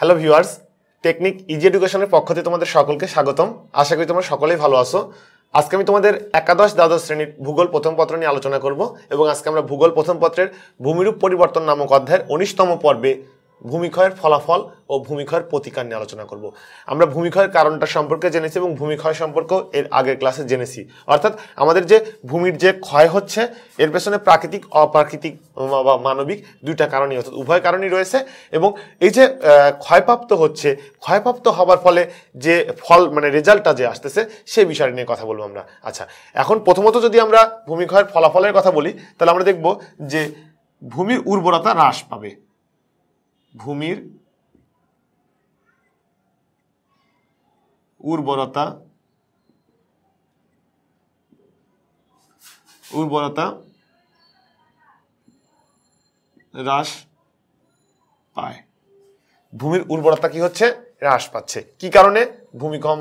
hello viewers technique easy এডুকেশনের পক্ষ থেকে তোমাদের সকলকে স্বাগতম আশা করি তোমরা সকলেই ভালো আছো আজকে আমি তোমাদের একাদশ দ্বাদশ শ্রেণীর ভূগোল প্রথম পত্র নিয়ে আলোচনা করব এবং আজকে আমরা ভূগোল প্রথম পত্রের ভূমিরূপ পরিবর্তন নামক অধ্যায়ের উনিশতম পর্বে ভূমিক্ষয়ের ফলাফল ও ভূমিক্ষয়ের প্রতিকার নিয়ে আলোচনা করব আমরা ভূমিক্ষয়ের কারণটা সম্পর্কে জেনেছি এবং ভূমিক্ষয় সম্পর্কেও এর আগের ক্লাসে জেনেছি অর্থাৎ আমাদের যে ভূমির যে ক্ষয় হচ্ছে এর পেছনে প্রাকৃতিক অপ্রাকৃতিক বা মানবিক দুইটা কারণই অর্থাৎ উভয় কারণই রয়েছে এবং এই যে ক্ষয়প্রাপ্ত হচ্ছে ক্ষয়প্রাপ্ত হবার ফলে যে ফল মানে রেজাল্টটা যে আসতেছে সে বিষয় নিয়ে কথা বলবো আমরা আচ্ছা এখন প্রথমত যদি আমরা ভূমিক্ষয়ের ফলাফলের কথা বলি তাহলে আমরা দেখব যে ভূমির উর্বরতা হ্রাস পাবে ভূমির উর্বরতা উর্বরতা হ্রাস পায় ভূমির উর্বরতা কি হচ্ছে হ্রাস পাচ্ছে কি কারণে ভূমিকম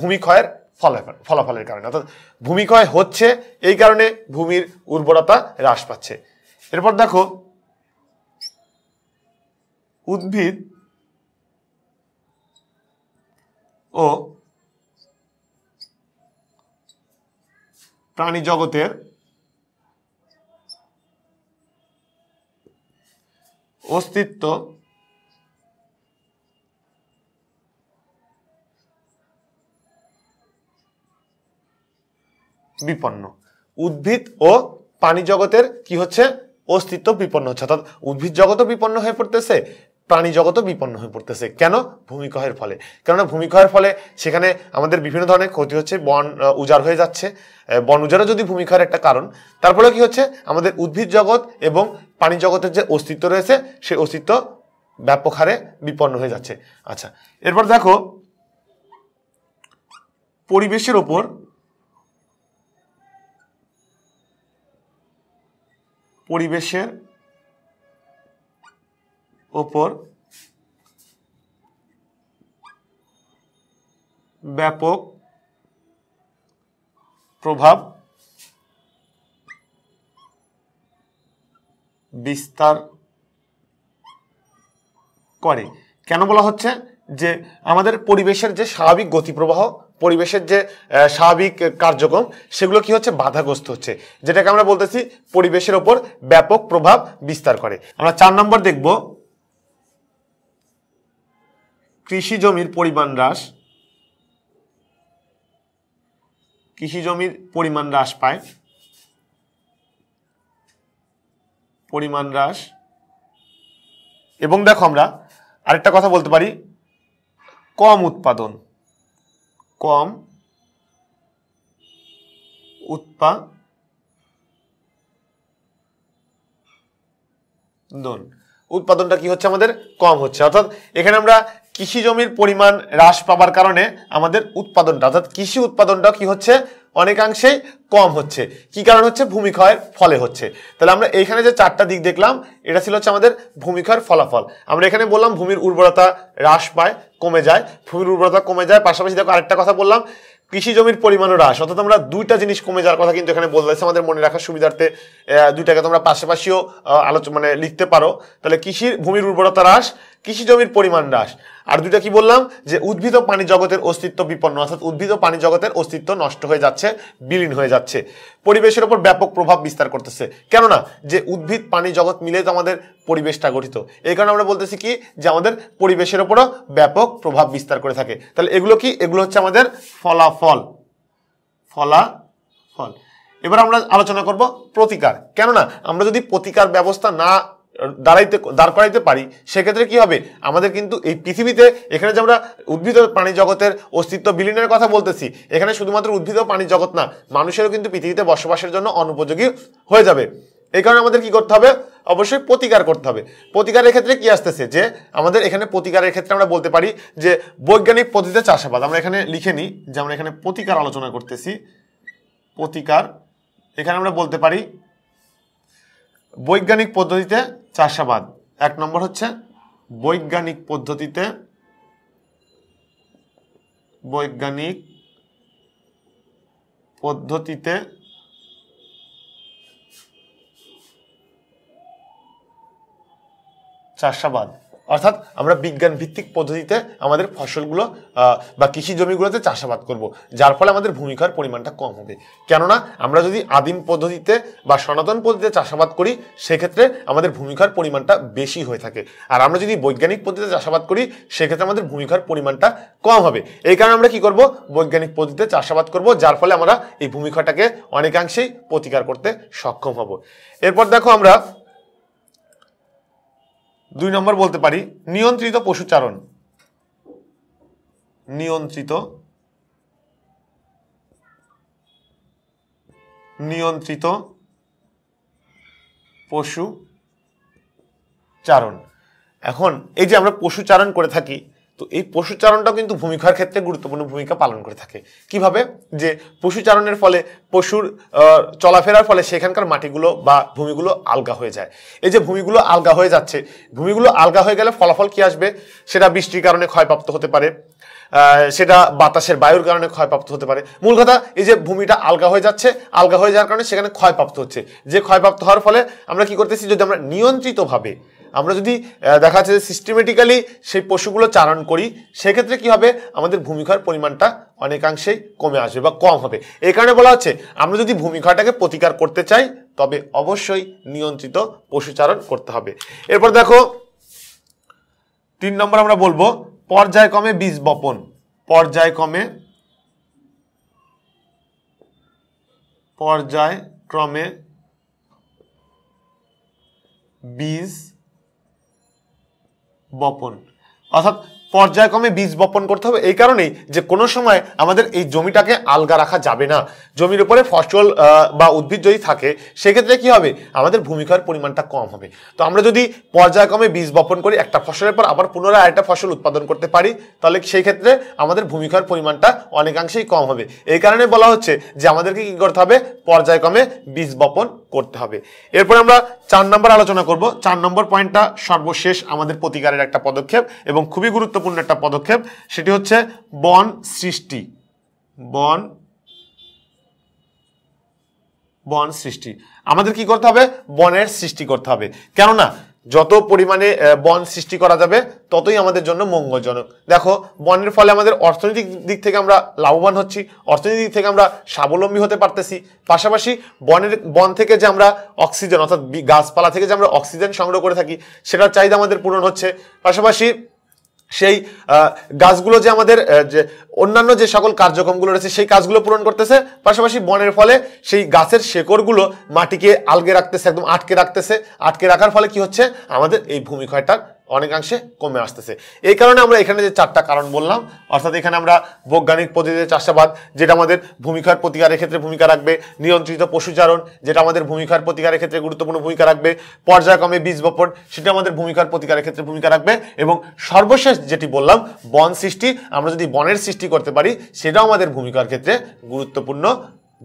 ভূমিক্ষয়ের ফলাফল ফলাফলের কারণে অর্থাৎ ভূমিক্ষয় হচ্ছে এই কারণে ভূমির উর্বরতা হ্রাস পাচ্ছে এরপর দেখো উদ্ভিদ ও প্রাণী জগতের অস্তিত্ব বিপন্ন উদ্ভিদ ও প্রাণী জগতের কি হচ্ছে অস্তিত্ব বিপন্ন হচ্ছে অর্থাৎ উদ্ভিদ জগতও বিপন্ন হয়ে পড়তেছে প্রাণী জগতও বিপন্ন হয়ে পড়তেছে কেন ভূমিকহের ফলে কেননা ভূমিকহের ফলে সেখানে আমাদের বিভিন্ন ধরনের ক্ষতি হচ্ছে বন উজাড় হয়ে যাচ্ছে বন উজাড়ও যদি ভূমিকহের একটা কারণ তারপরে কি হচ্ছে আমাদের উদ্ভিদ জগৎ এবং প্রাণী জগতের যে অস্তিত্ব রয়েছে সে অস্তিত্ব ব্যাপক হারে বিপন্ন হয়ে যাচ্ছে আচ্ছা এরপর দেখো পরিবেশের ওপর পরিবেশের ওপর ব্যাপক প্রভাব বিস্তার করে কেন বলা হচ্ছে যে আমাদের পরিবেশের যে স্বাভাবিক গতিপ্রবাহ পরিবেশের যে স্বাভাবিক কার্যক্রম সেগুলো কি হচ্ছে বাধাগ্রস্ত হচ্ছে যেটাকে আমরা বলতেছি পরিবেশের ওপর ব্যাপক প্রভাব বিস্তার করে আমরা চার নম্বর দেখব কৃষি জমির পরিমাণ হ্রাস কৃষি জমির পরিমাণ হ্রাস পায় পরিমাণ হ্রাস এবং দেখো আমরা আরেকটা কথা বলতে পারি কম উৎপাদন কম উৎপাদন উৎপাদনটা কি হচ্ছে আমাদের কম হচ্ছে অর্থাৎ এখানে আমরা কৃষি জমির পরিমাণ হ্রাস পাওয়ার কারণে আমাদের উৎপাদনটা অর্থাৎ কৃষি উৎপাদনটা কি হচ্ছে অনেকাংশেই কম হচ্ছে কি কারণ হচ্ছে ভূমিক্ষয়ের ফলে হচ্ছে তাহলে আমরা এইখানে যে চারটা দিক দেখলাম এটা ছিল হচ্ছে আমাদের ভূমিক্ষয়ের ফলাফল আমরা এখানে বললাম ভূমির উর্বরতা হ্রাস পায় কমে যায় ভূমির উর্বরতা কমে যায় পাশাপাশি দেখো আরেকটা কথা বললাম কৃষি জমির পরিমাণও হ্রাস অর্থাৎ আমরা দুইটা জিনিস কমে যাওয়ার কথা কিন্তু এখানে বলতেছে আমাদের মনে রাখার সুবিধার্থে দুইটাকে তোমরা পাশাপাশিও আলোচনা মানে লিখতে পারো তাহলে কৃষির ভূমির উর্বরতা হ্রাস কৃষি জমির পরিমাণ হ্রাস আর দুইটা কি বললাম যে উদ্ভিদ ও পানি জগতের অস্তিত্ব বিপন্ন অর্থাৎ উদ্ভিদ ও পানি জগতের অস্তিত্ব নষ্ট হয়ে যাচ্ছে বিলীন হয়ে যাচ্ছে পরিবেশের ওপর ব্যাপক প্রভাব বিস্তার করতেছে কেননা যে উদ্ভিদ পানি জগৎ মিলে তো আমাদের পরিবেশটা গঠিত এই কারণে আমরা বলতেছি কি যে আমাদের পরিবেশের ওপরও ব্যাপক প্রভাব বিস্তার করে থাকে তাহলে এগুলো কি এগুলো হচ্ছে আমাদের ফলাফল ফলাফল এবার আমরা আলোচনা করব প্রতিকার কেননা আমরা যদি প্রতিকার ব্যবস্থা না দাঁড়াইতে দাঁড় করাইতে পারি সেক্ষেত্রে কি হবে আমাদের কিন্তু এই পৃথিবীতে এখানে যে আমরা উদ্ভিদ প্রাণী জগতের অস্তিত্ব বিলীনের কথা বলতেছি এখানে শুধুমাত্র উদ্ভিদ প্রাণী জগৎ না মানুষেরও কিন্তু পৃথিবীতে বসবাসের জন্য অনুপযোগী হয়ে যাবে এই কারণে আমাদের কি করতে হবে অবশ্যই প্রতিকার করতে হবে প্রতিকারের ক্ষেত্রে কি আসতেছে যে আমাদের এখানে প্রতিকারের ক্ষেত্রে আমরা বলতে পারি যে বৈজ্ঞানিক পদ্ধতিতে চাষাবাদ আমরা এখানে লিখে নিই যে আমরা এখানে প্রতিকার আলোচনা করতেছি প্রতিকার এখানে আমরা বলতে পারি বৈজ্ঞানিক পদ্ধতিতে চাষাবাদ এক নম্বর হচ্ছে বৈজ্ঞানিক পদ্ধতিতে বৈজ্ঞানিক পদ্ধতিতে চাষাবাদ অর্থাৎ আমরা বিজ্ঞান ভিত্তিক পদ্ধতিতে আমাদের ফসলগুলো বা কৃষি জমিগুলোতে চাষাবাদ করব যার ফলে আমাদের ভূমিকার পরিমাণটা কম হবে কেননা আমরা যদি আদিম পদ্ধতিতে বা সনাতন পদ্ধতিতে চাষাবাদ করি সেক্ষেত্রে আমাদের ভূমিকার পরিমাণটা বেশি হয়ে থাকে আর আমরা যদি বৈজ্ঞানিক পদ্ধতিতে চাষাবাদ করি সেক্ষেত্রে আমাদের ভূমিকার পরিমাণটা কম হবে এই কারণে আমরা কি করব বৈজ্ঞানিক পদ্ধতিতে চাষাবাদ করব যার ফলে আমরা এই ভূমিকাটাকে অনেকাংশেই প্রতিকার করতে সক্ষম হব এরপর দেখো আমরা দুই নম্বর বলতে পারি নিয়ন্ত্রিত পশুচারণ নিয়ন্ত্রিত নিয়ন্ত্রিত পশু চারণ এখন এই যে আমরা পশুচারণ করে থাকি তো এই পশুচারণটাও কিন্তু ভূমিকার ক্ষেত্রে গুরুত্বপূর্ণ ভূমিকা পালন করে থাকে কিভাবে যে পশুচারণের ফলে পশুর চলাফেরার ফলে সেখানকার মাটিগুলো বা ভূমিগুলো আলগা হয়ে যায় এই যে ভূমিগুলো আলগা হয়ে যাচ্ছে ভূমিগুলো আলগা হয়ে গেলে ফলাফল কি আসবে সেটা বৃষ্টির কারণে ক্ষয়প্রাপ্ত হতে পারে সেটা বাতাসের বায়ুর কারণে ক্ষয়প্রাপ্ত হতে পারে মূল কথা এই যে ভূমিটা আলগা হয়ে যাচ্ছে আলগা হয়ে যাওয়ার কারণে সেখানে ক্ষয়প্রাপ্ত হচ্ছে যে ক্ষয়প্রাপ্ত হওয়ার ফলে আমরা কি করতেছি যদি আমরা নিয়ন্ত্রিতভাবে আমরা যদি দেখা যাচ্ছে যে সিস্টেমেটিক্যালি সেই পশুগুলো চারণ করি সেক্ষেত্রে কি হবে আমাদের ভূমিকার পরিমাণটা অনেকাংশেই কমে আসবে বা কম হবে এই কারণে বলা হচ্ছে আমরা যদি ভূমিকাটাকে প্রতিকার করতে চাই তবে অবশ্যই নিয়ন্ত্রিত পশুচারণ করতে হবে এরপর দেখো তিন নম্বর আমরা বলবো পর্যায়ক্রমে বীজ বপন পর্যায়ক্রমে পর্যায়ক্রমে বীজ বপন অর্থাৎ পর্যায়ক্রমে বীজ বপন করতে হবে এই কারণেই যে কোনো সময় আমাদের এই জমিটাকে আলগা রাখা যাবে না জমির উপরে ফসল বা উদ্ভিদ যদি থাকে সেক্ষেত্রে কি হবে আমাদের ভূমিকার পরিমাণটা কম হবে তো আমরা যদি পর্যায়ক্রমে বীজ বপন করি একটা ফসলের পর আবার পুনরায় আরেকটা ফসল উৎপাদন করতে পারি তাহলে সেই ক্ষেত্রে আমাদের ভূমিকার পরিমাণটা অনেকাংশেই কম হবে এই কারণে বলা হচ্ছে যে আমাদেরকে কী করতে হবে পর্যায়ক্রমে বীজ বপন করতে হবে এরপর আমরা চার নম্বর আলোচনা করব চার নম্বর পয়েন্টটা সর্বশেষ আমাদের প্রতিকারের একটা পদক্ষেপ এবং খুবই গুরুত্ব গুরুত্বপূর্ণ একটা পদক্ষেপ সেটি হচ্ছে বন সৃষ্টি বন বন সৃষ্টি আমাদের কি করতে হবে বনের সৃষ্টি করতে হবে কেননা যত পরিমাণে বন সৃষ্টি করা যাবে ততই আমাদের জন্য মঙ্গলজনক দেখো বনের ফলে আমাদের অর্থনৈতিক দিক থেকে আমরা লাভবান হচ্ছি অর্থনৈতিক দিক থেকে আমরা স্বাবলম্বী হতে পারতেছি পাশাপাশি বনের বন থেকে যে আমরা অক্সিজেন অর্থাৎ গাছপালা থেকে যে আমরা অক্সিজেন সংগ্রহ করে থাকি সেটার চাহিদা আমাদের পূরণ হচ্ছে পাশাপাশি সেই গাছগুলো যে আমাদের যে অন্যান্য যে সকল কার্যক্রমগুলো রয়েছে সেই কাজগুলো পূরণ করতেছে পাশাপাশি বনের ফলে সেই গাছের শেকড়গুলো মাটিকে আলগে রাখতেছে একদম আটকে রাখতেছে আটকে রাখার ফলে কি হচ্ছে আমাদের এই ভূমিক্ষয়টার অনেকাংশে কমে আসতেছে এই কারণে আমরা এখানে যে চারটা কারণ বললাম অর্থাৎ এখানে আমরা বৈজ্ঞানিক পদ্ধতিতে চাষাবাদ যেটা আমাদের ভূমিকার প্রতিকারের ক্ষেত্রে ভূমিকা রাখবে নিয়ন্ত্রিত পশুচারণ যেটা আমাদের ভূমিকার প্রতিকারের ক্ষেত্রে গুরুত্বপূর্ণ ভূমিকা রাখবে পর্যায়ক্রমে বীজ বপন সেটা আমাদের ভূমিকার প্রতিকারের ক্ষেত্রে ভূমিকা রাখবে এবং সর্বশেষ যেটি বললাম বন সৃষ্টি আমরা যদি বনের সৃষ্টি করতে পারি সেটাও আমাদের ভূমিকার ক্ষেত্রে গুরুত্বপূর্ণ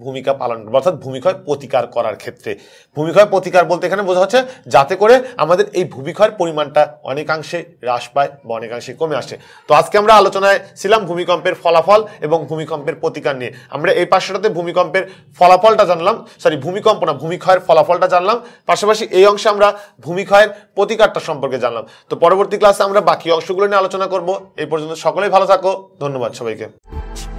ভূমিকা পালন করবে অর্থাৎ ভূমিক্ষয় প্রতিকার করার ক্ষেত্রে ভূমিক্ষয় প্রতিকার বলতে এখানে বোঝা হচ্ছে যাতে করে আমাদের এই ভূমিক্ষয়ের পরিমাণটা অনেকাংশে হ্রাস পায় বা অনেকাংশে কমে আসে তো আজকে আমরা আলোচনায় ছিলাম ভূমিকম্পের ফলাফল এবং ভূমিকম্পের প্রতিকার নিয়ে আমরা এই পাশটাতে ভূমিকম্পের ফলাফলটা জানলাম সরি ভূমিকম্প না ভূমিক্ষয়ের ফলাফলটা জানলাম পাশাপাশি এই অংশে আমরা ভূমিক্ষয়ের প্রতিকারটা সম্পর্কে জানলাম তো পরবর্তী ক্লাসে আমরা বাকি অংশগুলো নিয়ে আলোচনা করব এই পর্যন্ত সকলেই ভালো থাকো ধন্যবাদ সবাইকে